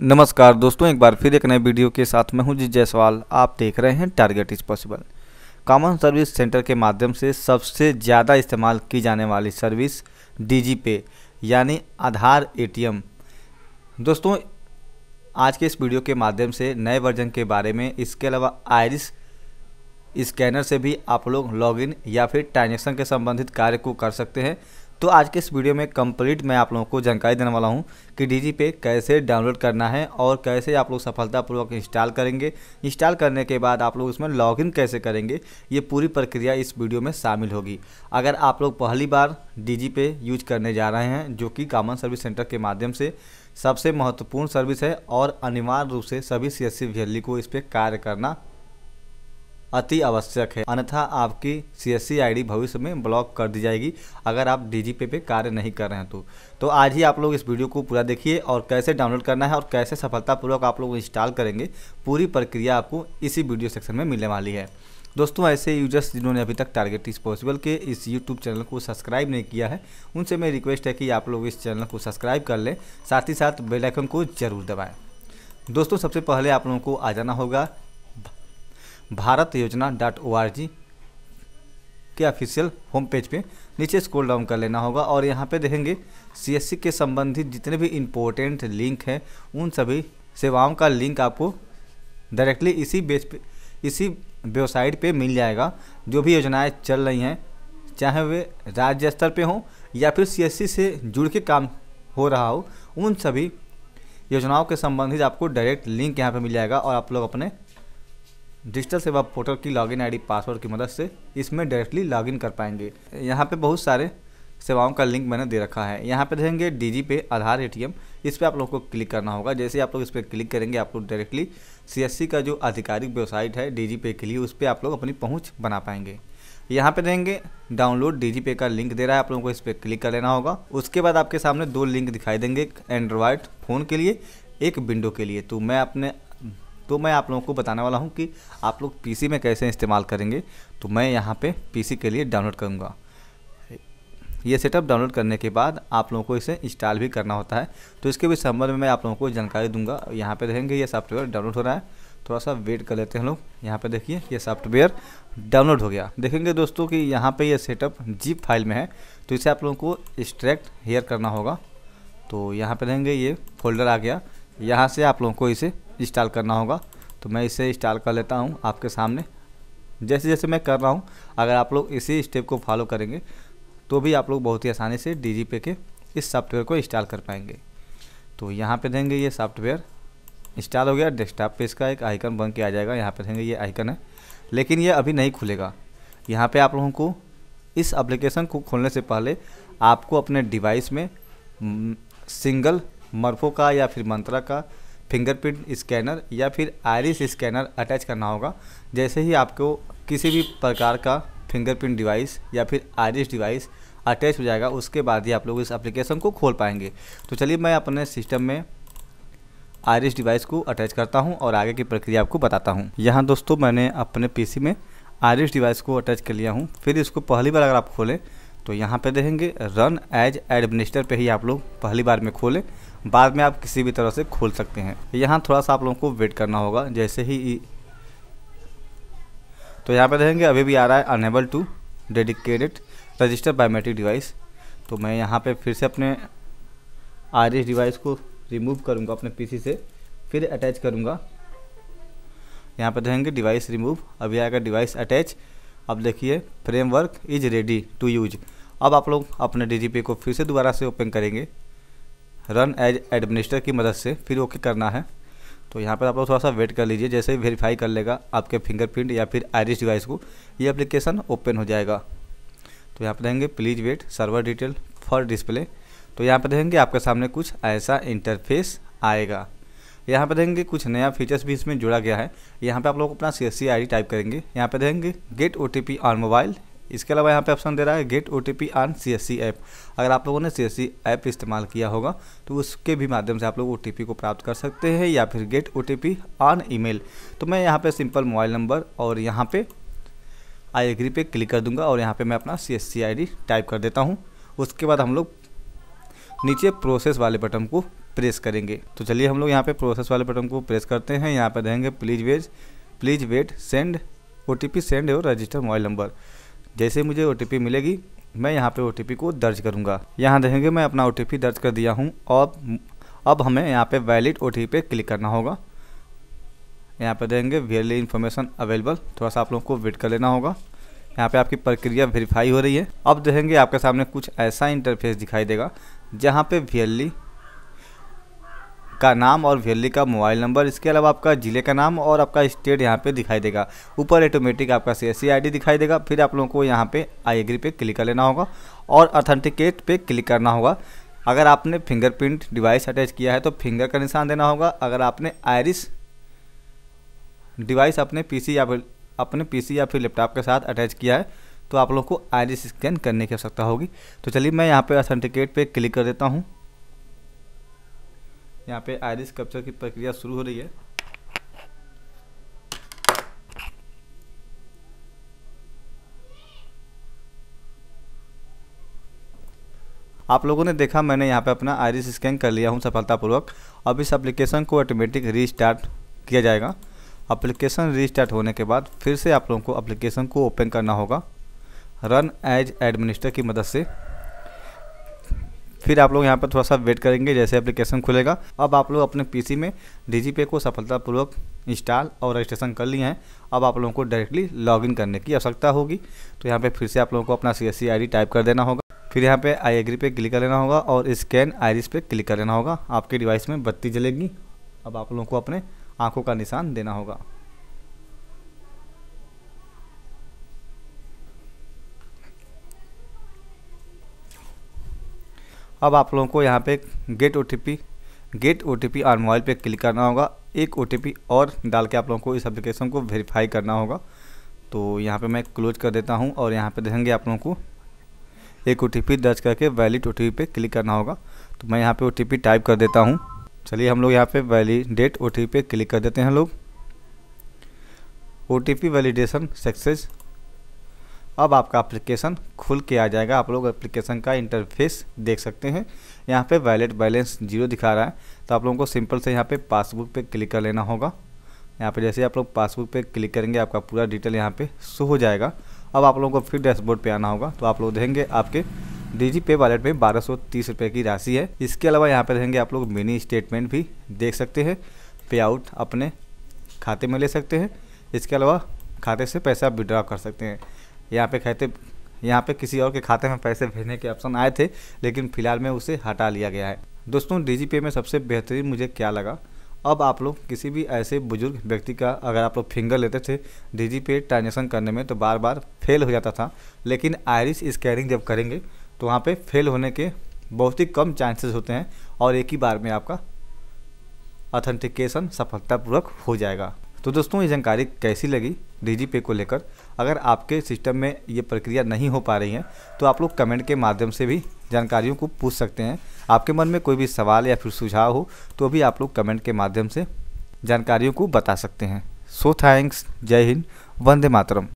नमस्कार दोस्तों एक बार फिर एक नए वीडियो के साथ मैं हूं जी जयसवाल आप देख रहे हैं target is possible common service centre के माध्यम से सबसे ज़्यादा इस्तेमाल की जाने वाली सर्विस डी पे यानी आधार एटीएम दोस्तों आज के इस वीडियो के माध्यम से नए वर्जन के बारे में इसके अलावा आयरिस स्कैनर से भी आप लोग लॉगिन या फिर ट्रांजेक्शन के संबंधित कार्य को कर सकते हैं तो आज के इस वीडियो में कंप्लीट मैं आप लोगों को जानकारी देने वाला हूँ कि डी पे कैसे डाउनलोड करना है और कैसे आप लोग सफलतापूर्वक इंस्टॉल करेंगे इंस्टॉल करने के बाद आप लोग उसमें लॉगिन कैसे करेंगे ये पूरी प्रक्रिया इस वीडियो में शामिल होगी अगर आप लोग पहली बार डी पे यूज करने जा रहे हैं जो कि कॉमन सर्विस सेंटर के माध्यम से सबसे महत्वपूर्ण सर्विस है और अनिवार्य रूप से सभी सी एस e को इस पर कार्य करना अति आवश्यक है अन्यथा आपकी सी एस भविष्य में ब्लॉक कर दी जाएगी अगर आप डी पे, पे कार्य नहीं कर रहे हैं तो तो आज ही आप लोग इस वीडियो को पूरा देखिए और कैसे डाउनलोड करना है और कैसे सफलतापूर्वक आप लोग इंस्टॉल करेंगे पूरी प्रक्रिया आपको इसी वीडियो सेक्शन में मिलने वाली है दोस्तों ऐसे यूजर्स जिन्होंने अभी तक टारगेट इस पॉसिबल के इस यूट्यूब चैनल को सब्सक्राइब नहीं किया है उनसे मेरी रिक्वेस्ट है कि आप लोग इस चैनल को सब्सक्राइब कर लें साथ ही साथ बेलाइकन को जरूर दबाएँ दोस्तों सबसे पहले आप लोगों को आ जाना होगा भारत योजना डॉट ओ आर जी के ऑफिशियल होम पेज पे नीचे स्क्रॉल डाउन कर लेना होगा और यहाँ पे देखेंगे सीएससी के संबंधित जितने भी इम्पोर्टेंट लिंक हैं उन सभी सेवाओं का लिंक आपको डायरेक्टली इसी बेच पे इसी वेबसाइट पे मिल जाएगा जो भी योजनाएं चल रही हैं चाहे वे राज्य स्तर पे हों या फिर सीएससी से जुड़ के काम हो रहा हो उन सभी योजनाओं के संबंधित आपको डायरेक्ट लिंक यहाँ पे मिल जाएगा और आप लोग अपने डिजिटल सेवा पोर्टल की लॉगिन आईडी पासवर्ड की मदद से इसमें डायरेक्टली लॉगिन कर पाएंगे यहाँ पे बहुत सारे सेवाओं का लिंक मैंने दे रखा है यहाँ पे देखेंगे डी पे आधार एटीएम इस पर आप लोग को क्लिक करना होगा जैसे आप लोग इस पर क्लिक करेंगे आप लोग डायरेक्टली सी का जो आधिकारिक वेबसाइट है डी पे के लिए उस पर आप लोग अपनी पहुँच बना पाएंगे यहाँ पे देंगे डाउनलोड डी पे का लिंक दे रहा है आप लोगों को इस पर क्लिक कर लेना होगा उसके बाद आपके सामने दो लिंक दिखाई देंगे एंड्रॉयड फ़ोन के लिए एक विंडो के लिए तो मैं अपने तो मैं आप लोगों को बताने वाला हूँ कि आप लोग पीसी में कैसे इस्तेमाल करेंगे तो मैं यहाँ पे पीसी के लिए डाउनलोड करूँगा ये सेटअप डाउनलोड करने के बाद आप लोगों को इसे इंस्टॉल भी करना होता है तो इसके भी संबंध में मैं आप लोगों को जानकारी दूंगा यहाँ पे देखेंगे ये सॉफ्टवेयर डाउनलोड हो रहा है थोड़ा सा वेट कर लेते हैं लोग यहाँ पे देखिए ये सॉफ्टवेयर डाउनलोड हो गया देखेंगे दोस्तों कि यहाँ पे ये सेटअप जीप फाइल में है तो इसे आप लोगों को एक्स्ट्रैक्ट हेयर करना होगा तो यहाँ पर देखेंगे ये फोल्डर आ गया यहाँ से आप लोगों को इसे इंस्टॉल करना होगा तो मैं इसे इंस्टॉल कर लेता हूँ आपके सामने जैसे जैसे मैं कर रहा हूँ अगर आप लोग इसी स्टेप को फॉलो करेंगे तो भी आप लोग बहुत ही आसानी से डी के इस सॉफ्टवेयर को इंस्टॉल कर पाएंगे तो यहाँ पे देंगे ये सॉफ्टवेयर इंस्टॉल हो गया डेस्कटॉप पे इसका एक आइकन बन के आ जाएगा यहाँ पे देंगे ये आइकन है लेकिन ये अभी नहीं खुलेगा यहाँ पे आप लोगों को इस एप्लीकेशन को खोलने से पहले आपको अपने डिवाइस में सिंगल हम्म, मर्फो का या फिर मंत्रा का फिंगरप्रिंट स्कैनर या फिर आयरिस स्कैनर अटैच करना होगा जैसे ही आपको किसी भी प्रकार का फिंगरप्रिंट डिवाइस या फिर आयरिस डिवाइस अटैच हो जाएगा उसके बाद ही आप लोग इस एप्लीकेशन को खोल पाएंगे तो चलिए मैं अपने सिस्टम में आयरिस डिवाइस को अटैच करता हूँ और आगे की प्रक्रिया आपको बताता हूँ यहाँ दोस्तों मैंने अपने पीसी में आयरिस डिवाइस को अटैच कर लिया हूँ फिर इसको पहली बार अगर आप खोलें तो यहाँ पे देखेंगे रन एज एडमिनिस्टर पे ही आप लोग पहली बार में खोलें बाद में आप किसी भी तरह से खोल सकते हैं यहाँ थोड़ा सा आप लोगों को वेट करना होगा जैसे ही तो यहाँ पे देखेंगे अभी भी आ रहा है unable to dedicated register biometric device तो मैं यहाँ पे फिर से अपने आर डिवाइस को रिमूव करूँगा अपने पी से फिर अटैच करूँगा यहाँ पर देखेंगे डिवाइस रिमूव अभी आएगा डिवाइस अटैच अब देखिए framework is ready to use अब आप लोग अपने डी को फिर से दोबारा से ओपन करेंगे रन एज एडमिनिस्टर की मदद से फिर ओके करना है तो यहाँ पर आप लोग थोड़ा सा वेट कर लीजिए जैसे ही वेरीफाई कर लेगा आपके फिंगरप्रिंट या फिर आयरिस डिवाइस को ये एप्लीकेशन ओपन हो जाएगा तो यहाँ पर रहेंगे please wait server detail for display तो यहाँ पर रहेंगे आपके सामने कुछ ऐसा इंटरफेस आएगा यहाँ पर देखेंगे कुछ नया फीचर्स भी इसमें जुड़ा गया है यहाँ पे आप लोग अपना सी एस टाइप करेंगे यहाँ पे देखेंगे गेट ओ ऑन मोबाइल इसके अलावा यहाँ पे ऑप्शन दे रहा है get O T P on C S C app अगर आप लोगों ने सी एस सी ऐप इस्तेमाल किया होगा तो उसके भी माध्यम से आप लोग ओ टी पी को प्राप्त कर सकते हैं या फिर get O T P on email तो मैं यहाँ पे सिंपल मोबाइल नंबर और यहाँ पे आई एग्री पे क्लिक कर दूंगा और यहाँ पे मैं अपना C S C I D type कर देता हूँ उसके बाद हम लोग नीचे प्रोसेस वाले बटन को प्रेस करेंगे तो चलिए हम लोग यहाँ पे प्रोसेस वाले बटन को प्रेस करते हैं यहाँ पर देंगे please wage please wait send O send और रजिस्टर मोबाइल नंबर जैसे मुझे ओ मिलेगी मैं यहाँ पे ओ को दर्ज करूँगा यहाँ देंगे मैं अपना ओ दर्ज कर दिया हूँ और अब हमें यहाँ पे वैलिड ओ पे क्लिक करना होगा यहाँ पे देंगे वेरली इन्फॉर्मेशन अवेलेबल थोड़ा सा आप लोगों को वेट कर लेना होगा यहाँ पे आपकी प्रक्रिया वेरीफाई हो रही है अब देखेंगे आपके सामने कुछ ऐसा इंटरफेस दिखाई देगा जहाँ पे वेरली का नाम और वैली का मोबाइल नंबर इसके अलावा आपका ज़िले का नाम और आपका स्टेट यहाँ पे दिखाई देगा ऊपर ऑटोमेटिक आपका सी एस दिखाई देगा फिर आप लोगों को यहाँ पे आई एग्री पे क्लिक कर लेना होगा और अथेंटिकेट पे क्लिक करना होगा अगर आपने फिंगरप्रिंट डिवाइस अटैच किया है तो फिंगर का निशान देना होगा अगर आपने आयरिस डिवाइस अपने पी या फिर अपने पी या फिर लैपटॉप के साथ अटैच किया है तो आप लोग को आयरिस स्कैन करने की आवश्यकता होगी तो चलिए मैं यहाँ पे अथेंटिकेट पे क्लिक कर देता हूँ यहाँ पे आयरिस कप्चर की प्रक्रिया शुरू हो रही है आप लोगों ने देखा मैंने यहाँ पे अपना आयरिस स्कैन कर लिया हूँ सफलतापूर्वक अब इस एप्लीकेशन को ऑटोमेटिक रीस्टार्ट किया जाएगा एप्लीकेशन रीस्टार्ट होने के बाद फिर से आप लोगों को एप्लीकेशन को ओपन करना होगा रन एज एडमिनिस्टर की मदद से फिर आप लोग यहाँ पर थोड़ा सा वेट करेंगे जैसे एप्लीकेशन खुलेगा अब आप लोग अपने पीसी में डी पे को सफलतापूर्वक इंस्टॉल और रजिस्ट्रेशन कर लिए हैं अब आप लोगों को डायरेक्टली लॉगिन करने की आवश्यकता होगी तो यहाँ पे फिर से आप लोगों को अपना सी एस टाइप कर देना होगा फिर यहाँ पे आई एग्री पे क्लिक कर लेना होगा और स्कैन आयरिस पे क्लिक कर लेना होगा आपके डिवाइस में बत्ती जलेगी अब आप लोगों को अपने आँखों का निशान देना होगा अब आप लोगों को यहाँ पे get O get O T और मोबाइल पे क्लिक करना होगा एक ओ और डाल के आप लोगों को इस एप्लीकेशन को वेरीफाई करना होगा तो यहाँ पे मैं क्लोज कर देता हूँ और यहाँ पे देखेंगे आप लोगों को एक ओ दर्ज करके वैलिड ओ पे क्लिक करना होगा तो मैं यहाँ पे ओ टाइप कर देता हूँ चलिए हम लोग यहाँ पे वैलिडेट ओ पे क्लिक कर देते हैं लोग O T P validation success अब आपका एप्लीकेशन खुल के आ जाएगा आप लोग एप्लीकेशन का इंटरफेस देख सकते हैं यहाँ पे वैलेट बैलेंस जीरो दिखा रहा है तो आप लोगों को सिंपल से यहाँ पे पासबुक पे क्लिक कर लेना होगा यहाँ पे जैसे आप लोग पासबुक पे क्लिक करेंगे आपका पूरा डिटेल यहाँ पे शो हो जाएगा अब आप लोगों को फिर डैशबोर्ड पर आना होगा तो आप लोग देखेंगे आपके डिजी पे वॉलेट में बारह सौ की राशि है इसके अलावा यहाँ पर रहेंगे आप लोग मिनी स्टेटमेंट भी देख सकते हैं पे आउट अपने खाते में ले सकते हैं इसके अलावा खाते से पैसा आप विड्रॉ कर सकते हैं यहाँ पे कहते यहाँ पे किसी और के खाते में पैसे भेजने के ऑप्शन आए थे लेकिन फिलहाल में उसे हटा लिया गया है दोस्तों डी में सबसे बेहतरीन मुझे क्या लगा अब आप लोग किसी भी ऐसे बुजुर्ग व्यक्ति का अगर आप लोग फिंगर लेते थे डी पे ट्रांजेक्शन करने में तो बार बार फेल हो जाता था लेकिन आयरिस स्कैनिंग जब करेंगे तो वहाँ पे फेल होने के बहुत ही कम चांसेस होते हैं और एक ही बार में आपका ऑथेंटिकेशन सफलतापूर्वक हो जाएगा तो दोस्तों ये जानकारी कैसी लगी डी पे को लेकर अगर आपके सिस्टम में ये प्रक्रिया नहीं हो पा रही है तो आप लोग कमेंट के माध्यम से भी जानकारियों को पूछ सकते हैं आपके मन में कोई भी सवाल या फिर सुझाव हो तो भी आप लोग कमेंट के माध्यम से जानकारियों को बता सकते हैं सो थैंक्स जय हिंद वंदे मातरम